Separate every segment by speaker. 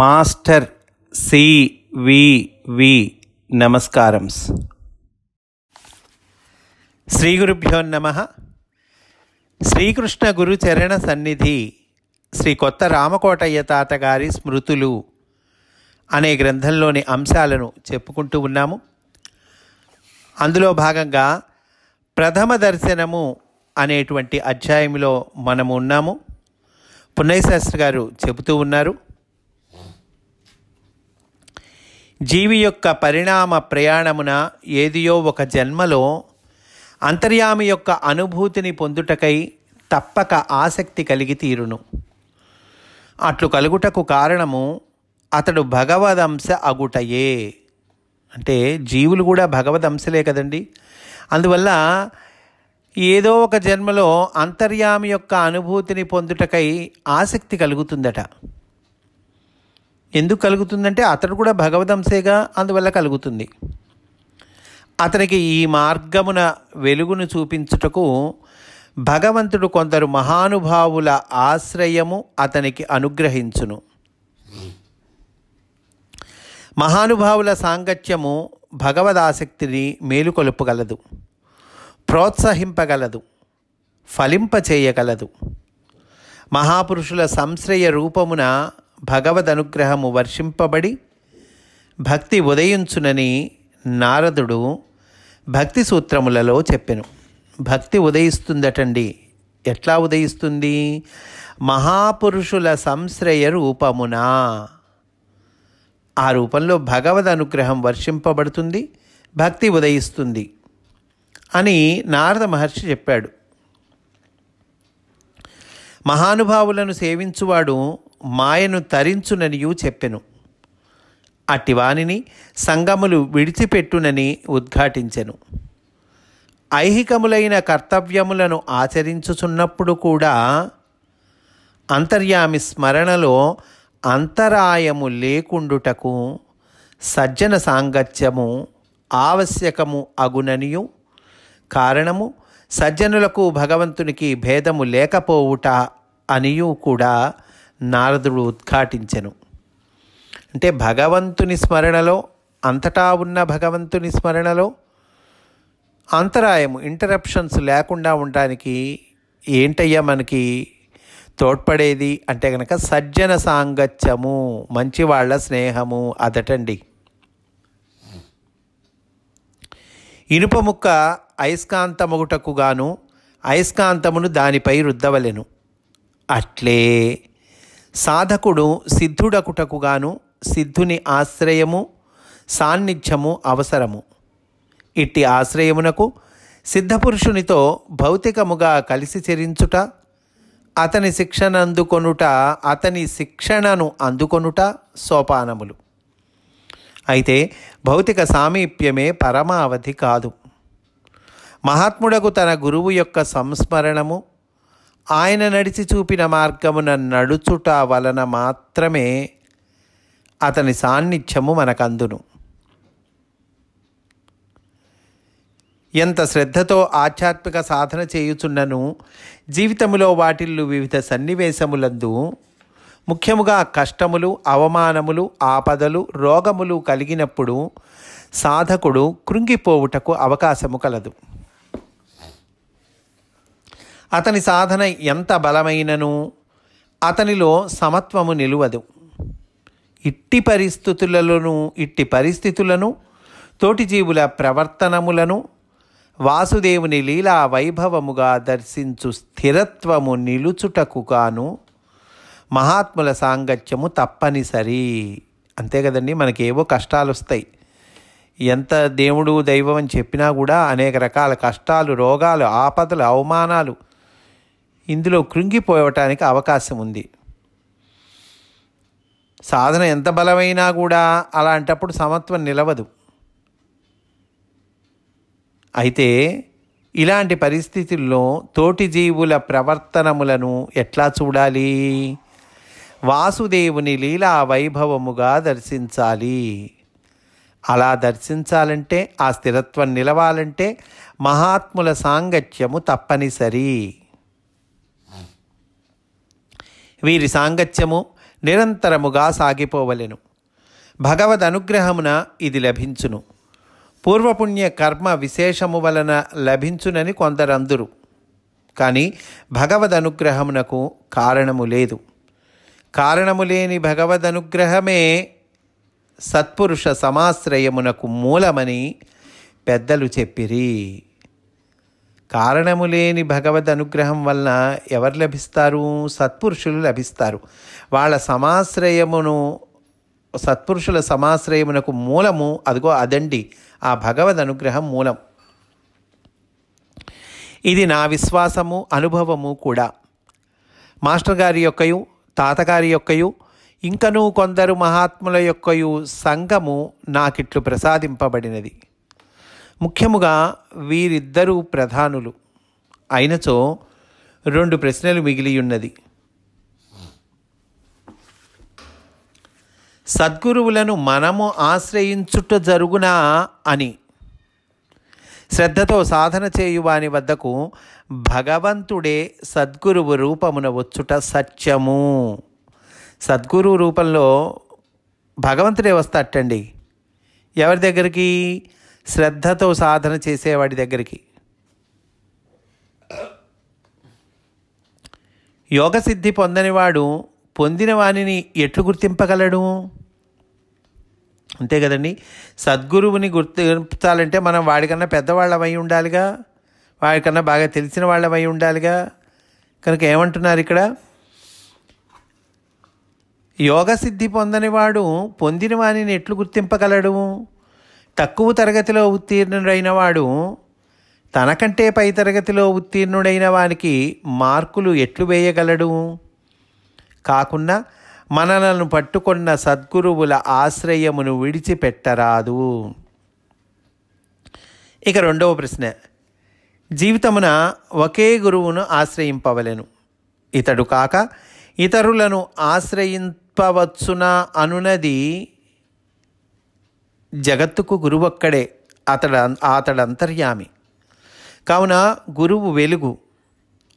Speaker 1: master CVV నమస్కారం శ్రీ గురుభ్యో నమ శ్రీకృష్ణ గురు చరణ సన్నిధి శ్రీ కొత్త రామకోటయ్య తాతగారి స్మృతులు అనే గ్రంథంలోని అంశాలను చెప్పుకుంటూ ఉన్నాము అందులో భాగంగా ప్రథమ దర్శనము అనేటువంటి అధ్యాయంలో మనము ఉన్నాము పున్నయ్య శాస్త్రి గారు చెబుతూ ఉన్నారు జీవి యొక్క పరిణామ ప్రయాణమున ఏదియో ఒక జన్మలో అంతర్యామి యొక్క అనుభూతిని పొందుటకై తప్పక ఆసక్తి కలిగి తీరును అట్లు కలుగుటకు కారణము అతడు భగవదంశ అగుటయే అంటే జీవులు కూడా భగవదంశలే కదండి అందువల్ల ఏదో ఒక జన్మలో అంతర్యామి యొక్క అనుభూతిని పొందుటకై ఆసక్తి కలుగుతుందట ఎందుకు కలుగుతుందంటే అతడు కూడా భగవదంశేగా అందువల్ల కలుగుతుంది అతనికి ఈ మార్గమున వెలుగును చూపించుటకు భగవంతుడు కొందరు మహానుభావుల ఆశ్రయము అతనికి అనుగ్రహించును మహానుభావుల సాంగత్యము భగవదాసక్తిని మేలుకొలుపగలదు ప్రోత్సహింపగలదు ఫలింపచేయగలదు మహాపురుషుల సంశ్రయ రూపమున భగవదనుగ్రహము వర్షింపబడి భక్తి ఉదయించునని నారదుడు భక్తి సూత్రములలో చెప్పెను భక్తి ఉదయిస్తుందటండి ఎట్లా ఉదయిస్తుంది మహాపురుషుల సంశ్రయ రూపమున ఆ రూపంలో భగవద్ అనుగ్రహం వర్షింపబడుతుంది భక్తి ఉదయిస్తుంది అని నారద మహర్షి చెప్పాడు మహానుభావులను సేవించువాడు మాయను తరించుననియు చెప్పెను అట్టివానిని సంగములు విడిచిపెట్టునని ఉద్ఘాటించెను ఐహికములైన కర్తవ్యములను ఆచరించుచున్నప్పుడు కూడా అంతర్యామి స్మరణలో అంతరాయము లేకుండుటకు సజ్జన సాంగత్యము ఆవశ్యకము అగుననియు కారణము సజ్జనులకు భగవంతునికి భేదము లేకపోవుట అనియూ కూడా నారదుడు ఉద్ఘాటించెను అంటే భగవంతుని స్మరణలో అంతటా ఉన్న భగవంతుని స్మరణలో అంతరాయము ఇంటరప్షన్స్ లేకుండా ఉండడానికి ఏంటయ్యా మనకి తోడ్పడేది అంటే కనుక సజ్జన సాంగత్యము మంచి వాళ్ళ స్నేహము అదటండి ఇనుప ముక్క గాను అయస్కాంతమును దానిపై రుద్దవలెను అట్లే సాధకుడు సిద్ధుడకుటకుగాను సిద్ధుని ఆశ్రయము సాన్నిధ్యము అవసరము ఇట్టి ఆశ్రయమునకు సిద్ధపురుషునితో భౌతికముగా కలిసి చెరించుట అతని శిక్షణ అందుకొనుట అతని శిక్షణను అందుకొనుట సోపానములు అయితే భౌతిక సామీప్యమే పరమావధి కాదు మహాత్ముడకు తన గురువు యొక్క సంస్మరణము ఆయన నడిచి చూపిన మార్గమున నడుచుట వలన మాత్రమే అతని సాన్నిధ్యము మనకందును ఎంత శ్రద్ధతో ఆధ్యాత్మిక సాధన చేయుచున్నను జీవితంలో వాటిల్లు వివిధ సన్నివేశములందు ముఖ్యముగా కష్టములు అవమానములు ఆపదలు రోగములు కలిగినప్పుడు సాధకుడు కృంగిపోవుటకు అవకాశము కలదు అతని సాధన ఎంత బలమైనను అతనిలో సమత్వము నిలువదు ఇట్టి పరిస్థితులలోనూ ఇట్టి పరిస్థితులను తోటి జీవుల ప్రవర్తనములను వాసుదేవుని లీలా వైభవముగా దర్శించు స్థిరత్వము నిలుచుటకు గాను మహాత్ముల సాంగత్యము తప్పనిసరి అంతే కదండి మనకేవో కష్టాలు వస్తాయి ఎంత దేవుడు దైవం అని చెప్పినా కూడా అనేక రకాల కష్టాలు రోగాలు ఆపదలు అవమానాలు ఇందులో కృంగిపోవటానికి అవకాశం ఉంది సాధన ఎంత బలమైనా కూడా అలాంటప్పుడు సమత్వం నిలవదు అయితే ఇలాంటి పరిస్థితుల్లో తోటి జీవుల ప్రవర్తనములను ఎట్లా చూడాలి వాసుదేవుని లీలా వైభవముగా దర్శించాలి అలా దర్శించాలంటే ఆ స్థిరత్వం నిలవాలంటే మహాత్ముల సాంగత్యము తప్పనిసరి వీరి సాంగత్యము నిరంతరముగా సాగిపోవలెను భగవద్ అనుగ్రహమున ఇది లభించును పూర్వపుణ్య కర్మ విశేషము వలన లభించునని కొందరందురు కానీ భగవద్ అనుగ్రహమునకు కారణము లేదు కారణము లేని భగవద్ అనుగ్రహమే సత్పురుష సమాశ్రయమునకు మూలమని పెద్దలు చెప్పిరి కారణము లేని భగవద్ అనుగ్రహం వలన ఎవరు లభిస్తారు సత్పురుషులు లభిస్తారు వాళ్ళ సమాశ్రయమును సత్పురుషుల సమాశ్రయమునకు మూలము అదిగో అదండి ఆ భగవద్ అనుగ్రహం మూలం ఇది నా విశ్వాసము అనుభవము కూడా మాస్టర్ గారి యొక్కయు తాతగారి యొక్కయు ఇంకనూ కొందరు మహాత్ముల యొక్కయు సంఘము నాకిట్లు ప్రసాదింపబడినది ముఖ్యముగా వీరిద్దరూ ప్రధానులు అయినచో రెండు ప్రశ్నలు మిగిలియున్నది సద్గురువులను మనము ఆశ్రయించుట జరుగునా అని శ్రద్ధతో సాధన చేయువాని వద్దకు భగవంతుడే సద్గురువు రూపమున వచ్చుట సత్యము సద్గురువు రూపంలో భగవంతుడే వస్తాటండి ఎవరి దగ్గరికి శ్రద్ధతో సాధన చేసేవాడి దగ్గరికి యోగ పొందని పొందనివాడు పొందిన వాణిని ఎట్లు గుర్తింపగలడు అంతే కదండి సద్గురువుని గుర్తించాలంటే మనం వాడికన్నా పెద్దవాళ్ళమై ఉండాలిగా వాడికన్నా బాగా తెలిసిన వాళ్ళమై ఉండాలిగా కనుక ఏమంటున్నారు ఇక్కడ సిద్ధి పొందని వాడు పొందిన వాణిని ఎట్లు గుర్తింపగలడు తక్కువ తరగతిలో ఉత్తీర్ణుడైన వాడు తనకంటే పై తరగతిలో ఉత్తీర్ణుడైన వానికి మార్కులు ఎట్లు వేయగలడు కాకుండా మనలను పట్టుకున్న సద్గురువుల ఆశ్రయమును విడిచిపెట్టరాదు ఇక రెండవ ప్రశ్న జీవితమున ఒకే గురువును ఆశ్రయింపవలను ఇతడు కాక ఇతరులను ఆశ్రయింపవచ్చునా అనునది జగత్తుకు గురువొక్కడే అతడ అతడు అంతర్యామి కావున గురువు వెలుగు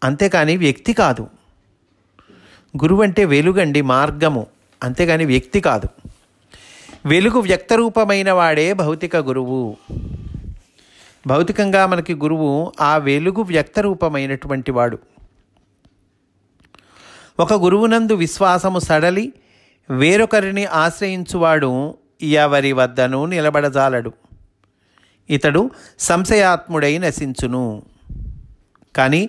Speaker 1: అంతేకాని వ్యక్తి కాదు గురువు అంటే వెలుగండి మార్గము అంతేగాని వ్యక్తి కాదు వెలుగు వ్యక్తరూపమైన వాడే భౌతిక గురువు భౌతికంగా మనకి గురువు ఆ వెలుగు వ్యక్తరూపమైనటువంటి వాడు ఒక గురువునందు విశ్వాసము సడలి వేరొకరిని ఆశ్రయించువాడు ఎవరి వద్దను నిలబడజాలడు ఇతడు సంశయాత్ముడై నశించును కానీ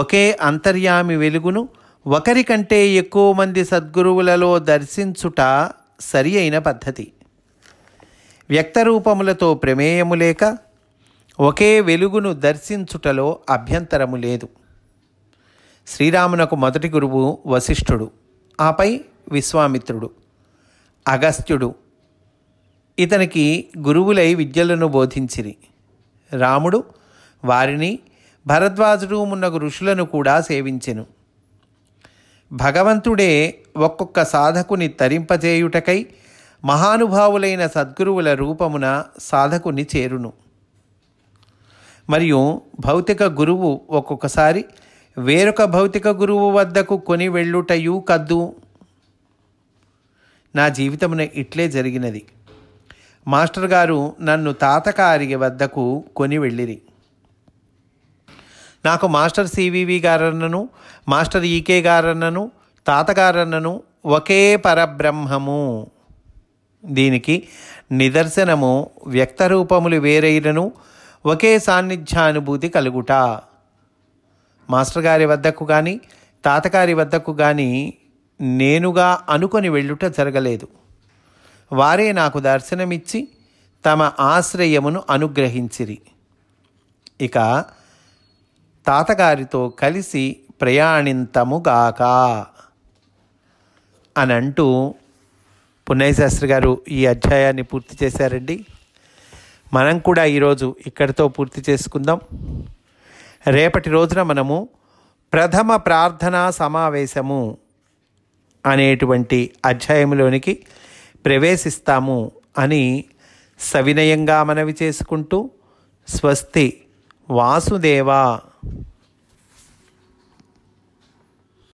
Speaker 1: ఒకే అంతర్యామి వెలుగును ఒకరికంటే ఎక్కువ మంది సద్గురువులలో దర్శించుట సరి అయిన పద్ధతి వ్యక్తరూపములతో ప్రమేయము లేక ఒకే వెలుగును దర్శించుటలో అభ్యంతరము లేదు శ్రీరామునకు మొదటి గురువు వశిష్ఠుడు ఆపై విశ్వామిత్రుడు అగస్త్యుడు ఇతనికి గురువులై విద్యలను బోధించిరి రాముడు వారిని భరద్వాజుడు మున్నగు ఋషులను కూడా సేవించెను భగవంతుడే ఒక్కొక్క సాధకుని తరింపజేయుటకై మహానుభావులైన సద్గురువుల రూపమున సాధకుని చేరును మరియు భౌతిక గురువు ఒక్కొక్కసారి వేరొక భౌతిక గురువు వద్దకు కొని వెళ్ళుటయూ కద్దు నా జీవితమున ఇట్లే జరిగినది మాస్టర్ గారు నన్ను తాతకారి వద్దకు కొని వెళ్ళిరి నాకు మాస్టర్ సివివి గారన్నను మాస్టర్ ఈకే గారన్నను తాతగారన్నను ఒకే పరబ్రహ్మము దీనికి నిదర్శనము వ్యక్తరూపములు వేరైనను ఒకే సాన్నిధ్యానుభూతి కలుగుట మాస్టర్ గారి వద్దకు కానీ తాతగారి వద్దకు కానీ నేనుగా అనుకొని వెళ్ళుట జరగలేదు వారే నాకు దర్శనమిచ్చి తమ ఆశ్రయమును అనుగ్రహించిరి ఇక తాతగారితో కలిసి ప్రయాణింతముగాక అని అంటూ పున్నయ్య శాస్త్రి గారు ఈ అధ్యాయాన్ని పూర్తి చేశారండి మనం కూడా ఈరోజు ఇక్కడితో పూర్తి చేసుకుందాం రేపటి రోజున మనము ప్రథమ ప్రార్థనా సమావేశము అనేటువంటి అధ్యాయంలోనికి ప్రవేశిస్తాము అని సవినయంగా మనవి చేసుకుంటూ స్వస్తి వాసుదేవా